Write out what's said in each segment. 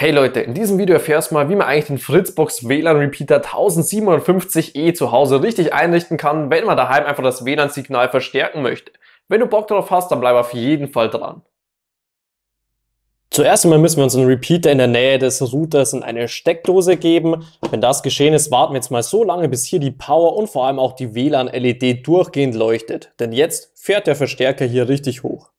Hey Leute, in diesem Video erfährst du mal, wie man eigentlich den Fritzbox WLAN Repeater 1750E eh zu Hause richtig einrichten kann, wenn man daheim einfach das WLAN-Signal verstärken möchte. Wenn du Bock drauf hast, dann bleib auf jeden Fall dran. Zuerst einmal müssen wir unseren Repeater in der Nähe des Routers in eine Steckdose geben. Wenn das geschehen ist, warten wir jetzt mal so lange, bis hier die Power und vor allem auch die WLAN-LED durchgehend leuchtet. Denn jetzt fährt der Verstärker hier richtig hoch.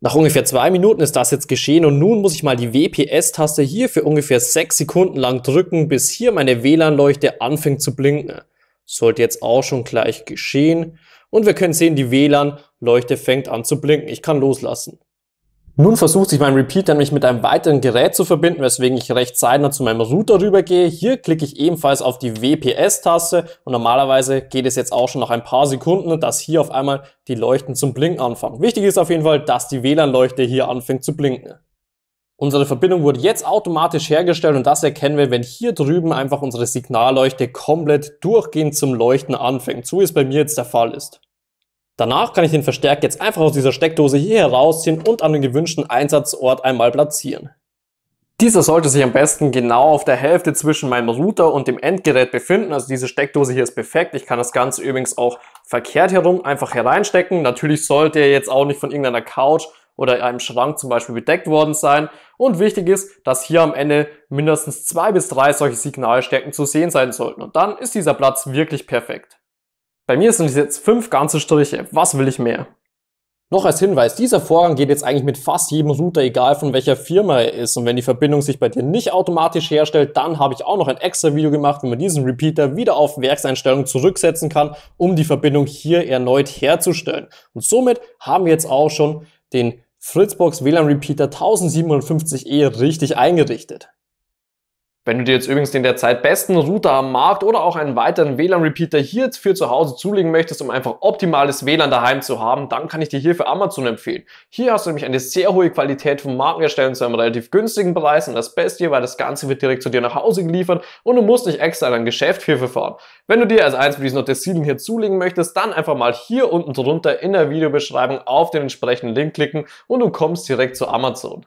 Nach ungefähr zwei Minuten ist das jetzt geschehen und nun muss ich mal die WPS-Taste hier für ungefähr sechs Sekunden lang drücken, bis hier meine WLAN-Leuchte anfängt zu blinken. Sollte jetzt auch schon gleich geschehen. Und wir können sehen, die WLAN-Leuchte fängt an zu blinken. Ich kann loslassen. Nun versucht sich mein Repeater nämlich mit einem weiteren Gerät zu verbinden, weswegen ich recht zeitnah zu meinem Router rübergehe. Hier klicke ich ebenfalls auf die WPS-Taste und normalerweise geht es jetzt auch schon nach ein paar Sekunden, dass hier auf einmal die Leuchten zum Blinken anfangen. Wichtig ist auf jeden Fall, dass die WLAN-Leuchte hier anfängt zu blinken. Unsere Verbindung wurde jetzt automatisch hergestellt und das erkennen wir, wenn hier drüben einfach unsere Signalleuchte komplett durchgehend zum Leuchten anfängt, so wie es bei mir jetzt der Fall ist. Danach kann ich den Verstärker jetzt einfach aus dieser Steckdose hier herausziehen und an den gewünschten Einsatzort einmal platzieren. Dieser sollte sich am besten genau auf der Hälfte zwischen meinem Router und dem Endgerät befinden. Also diese Steckdose hier ist perfekt. Ich kann das Ganze übrigens auch verkehrt herum einfach hereinstecken. Natürlich sollte er jetzt auch nicht von irgendeiner Couch oder einem Schrank zum Beispiel bedeckt worden sein. Und wichtig ist, dass hier am Ende mindestens zwei bis drei solche Signalstärken zu sehen sein sollten. Und dann ist dieser Platz wirklich perfekt. Bei mir sind es jetzt fünf ganze Striche. Was will ich mehr? Noch als Hinweis, dieser Vorgang geht jetzt eigentlich mit fast jedem Router, egal von welcher Firma er ist. Und wenn die Verbindung sich bei dir nicht automatisch herstellt, dann habe ich auch noch ein extra Video gemacht, wie man diesen Repeater wieder auf Werkseinstellungen zurücksetzen kann, um die Verbindung hier erneut herzustellen. Und somit haben wir jetzt auch schon den Fritzbox WLAN Repeater 1750E richtig eingerichtet. Wenn du dir jetzt übrigens den derzeit besten Router am Markt oder auch einen weiteren WLAN-Repeater hier für zu Hause zulegen möchtest, um einfach optimales WLAN daheim zu haben, dann kann ich dir hier für Amazon empfehlen. Hier hast du nämlich eine sehr hohe Qualität von Markenherstellern zu einem relativ günstigen Preis und das Beste hier, weil das Ganze wird direkt zu dir nach Hause geliefert und du musst nicht extra in ein Geschäft hierfür fahren. Wenn du dir also eins von diesen Utensilien hier zulegen möchtest, dann einfach mal hier unten drunter in der Videobeschreibung auf den entsprechenden Link klicken und du kommst direkt zu Amazon.